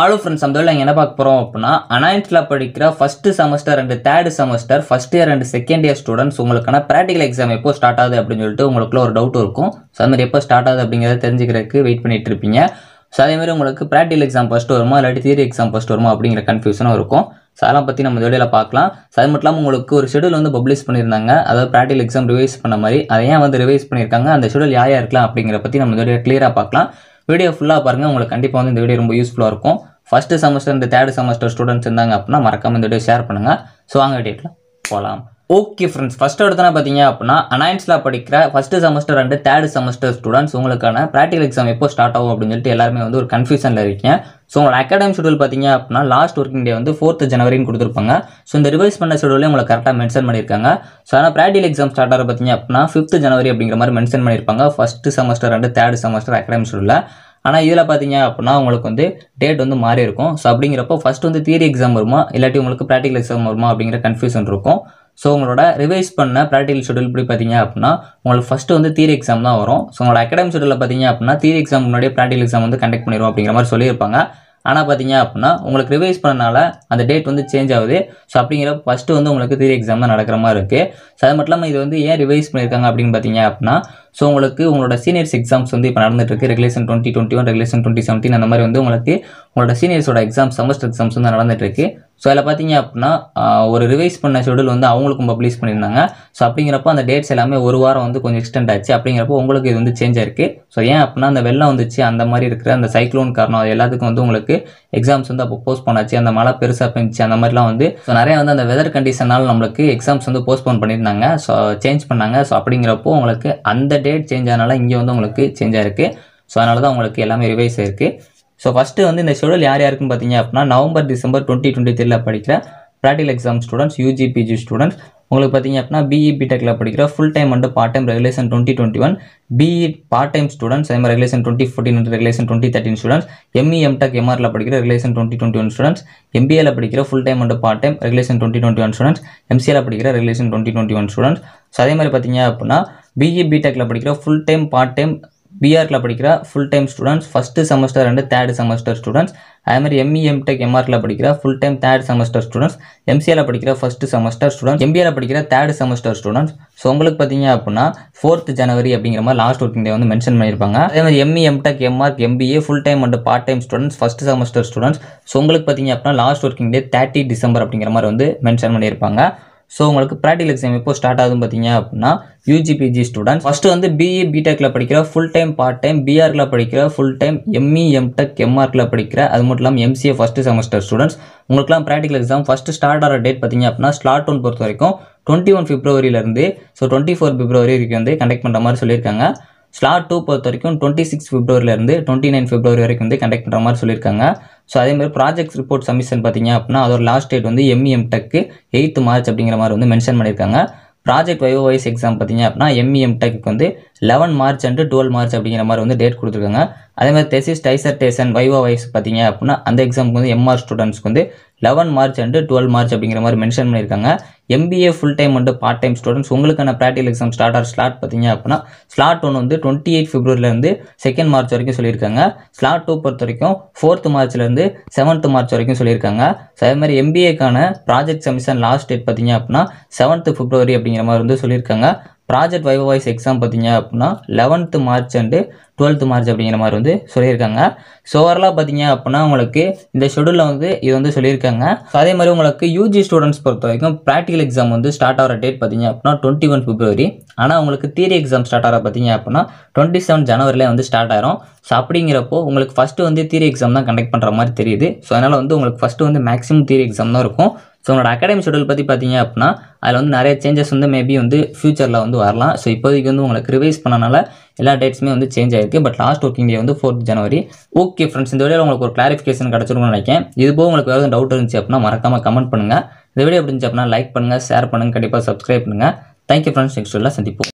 ஆலோ friends அந்த நாங்கள் என்ன பார்க்க போகிறோம் அப்படின்னா அனாயின்ஸில் படிக்கிற first semester and third semester first year and second year students உங்களுக்கான ப்ராக்டிகல் எக்ஸாம் எப்போ ஸ்டார்ட் ஆகுது அப்படின்னு சொல்லிட்டு உங்களுக்குள்ள ஒரு டவுட் இருக்கும் ஸோ அந்த எப்போ ஸ்டார்ட் ஆகுது அப்படிங்கிறத தெரிஞ்சுக்கிறதுக்கு வெயிட் பண்ணிட்டு இருப்பீங்க ஸோ அதேமாதிரி உங்களுக்கு ப்ராக்டிகல் எக்ஸாம் ஃபஸ்ட்டு வருமா இல்லாட்டி தியரி எக்ஸாம் ஃபஸ்ட் வருமா அப்படிங்கிற கன்ஃபியூஷனும் இருக்கும் ஸோ அதெல்லாம் பற்றி நம்ம வீடியோவில் பார்க்கலாம் ஸோ அது மட்டும் இல்லாமல் உங்களுக்கு ஒரு ஷெடியூல் வந்து பப்ளிஷ் பண்ணியிருந்தாங்க அதாவது ப்ராக்டிகல் எக்ஸாம் ரிவைஸ் பண்ண மாதிரி அதை ஏன் வந்து ரிவைஸ் பண்ணியிருக்காங்க அந்த ஷெடியூல் யார் யாருக்கலாம் அப்படிங்கிற பற்றி நம்ம வீடியோ கிளியராக பார்க்கலாம் வீடியோ ஃபுல்லாக பாருங்கள் உங்களுக்கு கண்டிப்பாக வந்து இந்த வீடியோ ரொம்ப யூஸ்ஃபுல்லாக இருக்கும் ஃபஸ்ட்டு செமஸ்டர் இந்த தேர்ட் செமஸ்டர் ஸ்டூடெண்ட்ஸ் இருந்தாங்க அப்படின்னா மறக்காமல் இந்த வீடியோ ஷேர் பண்ணுங்கள் ஸோ வாங்க டேட்டில் போகலாம் ஓகே ஃப்ரெண்ட்ஸ் ஃபஸ்ட் எடுத்தனா பார்த்தீங்க அப்படின்னா அனயன்ஸில் படிக்கிற first semester and third semester students உங்களுக்கான ப்ராக்டிகல் எக்ஸாம் எப்போ ஸ்டார்ட் ஆகும் அப்படின்னு சொல்லிட்டு எல்லாருமே வந்து ஒரு கன்ஃபியூஷனில் இருக்கீங்க ஸோ உங்களோட அகாடமிக் ஷெடியூல் பார்த்தீங்க அப்படின்னா லாஸ்ட் ஒர்க்கிங் டே வந்து ஃபோர்த் ஜனவரின்னு கொடுத்துருப்பாங்க ஸோ இந்த ரிவைஸ் பண்ண ஷெடியூலே உங்களை கரெக்டாக மென்ஷன் பண்ணியிருக்காங்க ஸோ ஆனால் ப்ராக்டிகல் எக்ஸாம் ஸ்டார்ட் ஆகிற பார்த்திங்க அப்படின்னா ஃபிஃப்த் ஜனவரி அப்படிங்கிற மாதிரி மென்ஷன் பண்ணியிருப்பாங்க first semester and third semester academic ஷெடியூலில் ஆனால் இதில் பார்த்தீங்க அப்படின்னா உங்களுக்கு வந்து டேட் வந்து மாறி இருக்கும் ஸோ அப்படிங்கிறப்போ ஃபஸ்ட் வந்து தியரி எக்ஸாம் வருமா இல்லாட்டி உங்களுக்கு ப்ராக்டிகல் எக்ஸாம் வருமா அப்படிங்கிற கன்ஃபியூஷன் இருக்கும் ஸோ உங்களோட ரிவைஸ் பண்ண ப்ராக்டிகல் ஷெடியூல் இப்படி பார்த்தீங்க அப்படின்னா உங்களுக்கு ஃபஸ்ட்டு வந்து தீரி எக்ஸாம் தான் வரும் ஸோ உங்களோட அகாடமிக் ஷெடியூலில் பார்த்தீங்க அப்படின்னா தீரி எக்ஸாம் முன்னாடியே ப்ராக்டிகல் எக்ஸாம் வந்து கண்டக்ட் பண்ணிடுவோம் அப்படிங்கிற மாதிரி சொல்லியிருப்பாங்க ஆனால் பார்த்தீங்க அப்படின்னா உங்களுக்கு ரிவைஸ் பண்ணனால அந்த டேட் வந்து சேஞ்ச் ஆகுது ஸோ அப்படிங்கிற ஃபஸ்ட்டு வந்து உங்களுக்கு தீரி எக்ஸாம் தான் நடக்கிற மாதிரி இருக்குது ஸோ அது மட்டும் இல்லாமல் இது வந்து ஏன் ரிவைஸ் பண்ணியிருக்காங்க அப்படின்னு பார்த்தீங்க அப்படின்னா ஸோ உங்களுக்கு உங்களோட சீனியர்ஸ் எக்ஸாம்ஸ் வந்து இப்போ நடந்துட்டுருக்கு regulation twenty twenty one regulation twenty seventeen அந்த மாதிரி வந்து உங்களுக்கு உங்களோட சீனியர்ஸோட எக்ஸாம் செமஸ்டர் எக்ஸாம்ஸ் வந்து நடந்துட்டுருக்கு ஸோ அதில் பார்த்தீங்க அப்படின்னா ஒரு ரிவைஸ் பண்ண ஷெடியூல் வந்து அவங்களுக்கும் பப்ளிஷ் பண்ணியிருந்தாங்க ஸோ அப்படிங்கிறப்போ அந்த டேட்ஸ் எல்லாமே ஒரு வாரம் வந்து கொஞ்சம் எக்ஸ்டெண்ட் ஆச்சு அப்படிங்கிறப்போ உங்களுக்கு இது வந்து சேஞ்ச் ஆயிருக்கு ஸோ ஏன் அப்படின்னா அந்த வெள்ளம் வந்துச்சு அந்த மாதிரி இருக்கிற அந்த சைக்ளோன் காரணம் அது எல்லாத்துக்கும் வந்து உங்களுக்கு எக்ஸாம்ஸ் வந்து அப்போ போஸ்ட் பண்ணாச்சு அந்த மழை பெருசாக பெஞ்சிச்சு அந்த மாதிரிலாம் வந்து ஸோ நிறையா வந்து அந்த வெதர் கண்டிஷனால் நம்மளுக்கு எக்ஸாம்ஸ் வந்து போஸ்ட்போன் பண்ணியிருந்தாங்க ஸோ சேஞ்ச் பண்ணாங்க ஸோ அப்படிங்கிறப்போ உங்களுக்கு அந்த டேட் சேஞ்ச் ஆனால் இங்கே வந்து உங்களுக்கு சேஞ்ச் ஆயிருக்கு ஸோ அதனால தான் உங்களுக்கு எல்லாமே ரிவைஸ் ஆயிருக்கு ஸோ ஃபஸ்ட்டு வந்து இந்த ஷெடியூல் யார் யாருக்குன்னு பார்த்தீங்க அப்படின்னா நவம்பர் டிசம்பர் டுவெண்ட்டி டுவெண்ட்டி த்ரீல படிக்கிற practical exam students UG PG students உங்களுக்கு பார்த்தீங்க அப்படின்னா பிஇ பிடெக்கில் e, படிக்கிற full time and part time regulation twenty twenty one BE part time students அதே மாதிரி regulation twenty fourteen regulation twenty thirteen students ME M Tech எம்ஆரில் படிக்கிற regulation twenty twenty one students எம்பிஏல படிக்கிற full time and part time regulation twenty twenty one students எம்சிஏல படிக்கிற regulation twenty twenty one students so அதே மாதிரி பார்த்தீங்க அப்படின்னா பிஇ பிடெக்கில் e, படிக்கிற ஃபுல் டைம் பார்ட் டைம் பிஆரில் படிக்கிற full time students first semester and third semester students அதேமாதிரி எம்இ டெக் எம்ஆரில் படிக்கிற full time third semester students எம்சிஏல படிக்கிற ஃபஸ்ட்டு செமஸ்டர் ஸ்டூடெண்ட்ஸ் எம்பிஏல படிக்கிற தேர்ட் செமஸ்டர் ஸ்டூடெண்ட்ஸ் ஸோ உங்களுக்கு பார்த்தீங்க அப்படின்னா ஃபோர்த் ஜனவரி அப்படிங்கிற மாதிரி லாஸ்ட் ஒர்க்கிங் டே வந்து மென்ஷன் பண்ணியிருப்பாங்க அதேமாதிரி ME tech M Arch MBA full time and part time students first semester students so உங்களுக்கு பார்த்தீங்க அப்படின்னா last working day thirty December அப்படிங்கிற மாதிரி வந்து மென்ஷன் பண்ணியிருப்பாங்க ஸோ உங்களுக்கு ப்ராக்டிகல் எக்ஸாம் எப்போ ஸ்டார்ட் ஆகும் பார்த்தீங்க அப்படின்னா யூஜிபிஜி ஸ்டூடெண்ட்ஸ் ஃபஸ்ட்டு வந்து பிஇ பிடெக்கில் e, படிக்கிற ஃபுல் டைம் பார்ட் டைம் பிஆர்கில் படிக்கிற ஃபுல் டைம் எம்இ எம்டெக் எம்ஆர்கில் படிக்கிற அது மட்டும் இல்லாமல் எம்சிஏ ஃபஸ்ட்டு செமஸ்டர் ஸ்டூடெண்ட்ஸ் உங்களுக்குலாம் ப்ராக்டிகல் எக்ஸாம் ஃபஸ்ட்டு ஸ்டார்ட் ஆகிற டேட் பார்த்தீங்க அப்படின்னா ஸ்லாட் ஒன் பொறுத்த வரைக்கும் டுவெண்ட்டி ஒன் பிப்ரவரியிலேருந்து ஸோ டுவெண்ட்டி ஃபோர் பிப்ரவரி வரைக்கும் வந்து கண்டக்ட் பண்ணுற மாதிரி சொல்லியிருக்காங்க ஸ்லாட் டூ பொறுத்த வரைக்கும் டுவெண்ட்டி சிக்ஸ் ஃபிப்ரவரிலேருந்து டுவெண்ட்டி நைன் ஃபிப்ரவரி வரைக்கும் வந்து கண்டக்ட் பண்ணுற மாதிரி சொல்லியிருக்காங்க ஸோ அதேமாதிரி ப்ராஜெக்ட் ரிப்போர்ட் சப்மிஷன் பார்த்தீங்க அப்படின்னா அதோட லாஸ்ட் டேட் வந்து எம்இஎம் டெக்கு எயித்து மார்ச் அப்படிங்கிற மாதிரி வந்து மென்ஷன் பண்ணியிருக்காங்க ப்ராஜெக்ட் வைவோ வைஸ் எக்ஸாம் பார்த்தீங்க அப்படின்னா எம்இஎம் டெக்கு e வந்து eleven March and twelve March அப்படிங்கிற மாதிரி வந்து டேட் கொடுத்துருக்காங்க அதே மாதிரி தெசிஸ் டைசர்டேஷன் வைவா வைஸ் பார்த்தீங்க அப்படின்னா அந்த எக்ஸாமுக்கு வந்து எம்ஆர் ஸ்டூடெண்ட்ஸ்க்கு வந்து eleven March and twelve March அப்படிங்கிற மாதிரி மென்ஷன் பண்ணியிருக்காங்க MBA full time and part time students உங்களுக்கான ப்ராக்டிகல் எக்ஸாம் ஸ்டார்ட் ஆர் ஸ்லாட் பார்த்தீங்க அப்படின்னா ஸ்லாட் ஒன்று வந்து டுவெண்ட்டி எயிட் ஃபிப்ரவரிலேருந்து செகண்ட் மார்ச் வரைக்கும் சொல்லியிருக்காங்க ஸ்லாட் டூ பொறுத்த வரைக்கும் ஃபோர்த் மார்ச்லேருந்து செவன்த் மார்ச் வரைக்கும் சொல்லியிருக்காங்க ஸோ அதே மாதிரி எம்பிஏக்கான ப்ராஜெக்ட் சமிஷன் லாஸ்ட் டேட் பார்த்தீங்க அப்படின்னா செவன்த் ஃபிப்ரவரி அப்படிங்கிற மாதிரி வந்து சொல்லியிருக்காங்க ப்ராஜெக்ட் வைவ வாய்ஸ் எக்ஸாம் பார்த்தீங்க அப்படின்னா eleventh March and twelfth March அப்படிங்கிற மாதிரி வந்து சொல்லியிருக்காங்க ஸோ ஓவரலாக பார்த்தீங்க அப்படின்னா உங்களுக்கு இந்த ஷெடியூலில் வந்து இது வந்து சொல்லியிருக்காங்க அதே மாதிரி உங்களுக்கு யூஜி ஸ்டூடெண்ட்ஸ் பொறுத்த வரைக்கும் ப்ராக்டிக்கல் எக்ஸாம் வந்து ஸ்டார்ட் ஆகிற டேட் பார்த்தீங்க அப்படின்னா டுவெண்ட்டி ஒன் பிப்ரவரி ஆனால் உங்களுக்கு தியரி எக்ஸாம் ஸ்டார்ட் ஆகிற பார்த்தீங்க அப்படின்னா டுவெண்ட்டி செவன் ஜனவரிலே வந்து ஸ்டார்ட் ஆகிரும் ஸோ அப்படிங்கிறப்போ உங்களுக்கு ஃபஸ்ட்டு வந்து தியரி எக்ஸாம் தான் கண்டக்ட் பண்ணுற மாதிரி தெரியுது ஸோ அதனால் வந்து உங்களுக்கு ஃபஸ்ட்டு வந்து மேக்ஸிமம் தியரி எக்ஸாம் தான் இருக்கும் ஸோ உங்களோட அகாடமி ஷெடியூல் பற்றி பார்த்தீங்க அப்படின்னா அதில் வந்து நிறைய சேஞ்சஸ் வந்து மேபி வந்து ஃபியூச்சரில் வந்து வரலாம் ஸோ இப்போதைக்கு வந்து உங்களுக்கு ரிவைஸ் பண்ணனால எல்லா டேட்ஸுமே வந்து சேஞ்ச் ஆயிருக்கு பட் லாஸ்ட் ஒர்க்கிங் டே வந்து ஃபோர்த் ஜனவரி ஓகே ஃப்ரெண்ட்ஸ் இந்த வீடியோ உங்களுக்கு ஒரு கிளாரிஃபிகேஷன் கிடச்சிருக்கும்னு நினைக்கிறேன் இதுபோக உங்களுக்கு வேறு டவுட் இருந்துச்சு அப்படின்னா மறக்காமல் கமெண்ட் பண்ணுங்கள் இந்த வீடியோ இருந்துச்சு அப்படின்னா லைக் பண்ணுங்கள் ஷேர் பண்ணுங்கள் கண்டிப்பாக சப்ஸ்கிரைப் பண்ணுங்கள் தேங்க்யூ ஃப்ரெண்ட்ஸ் நெக்ஸ்ட் வீடியோவில் சந்திப்போம்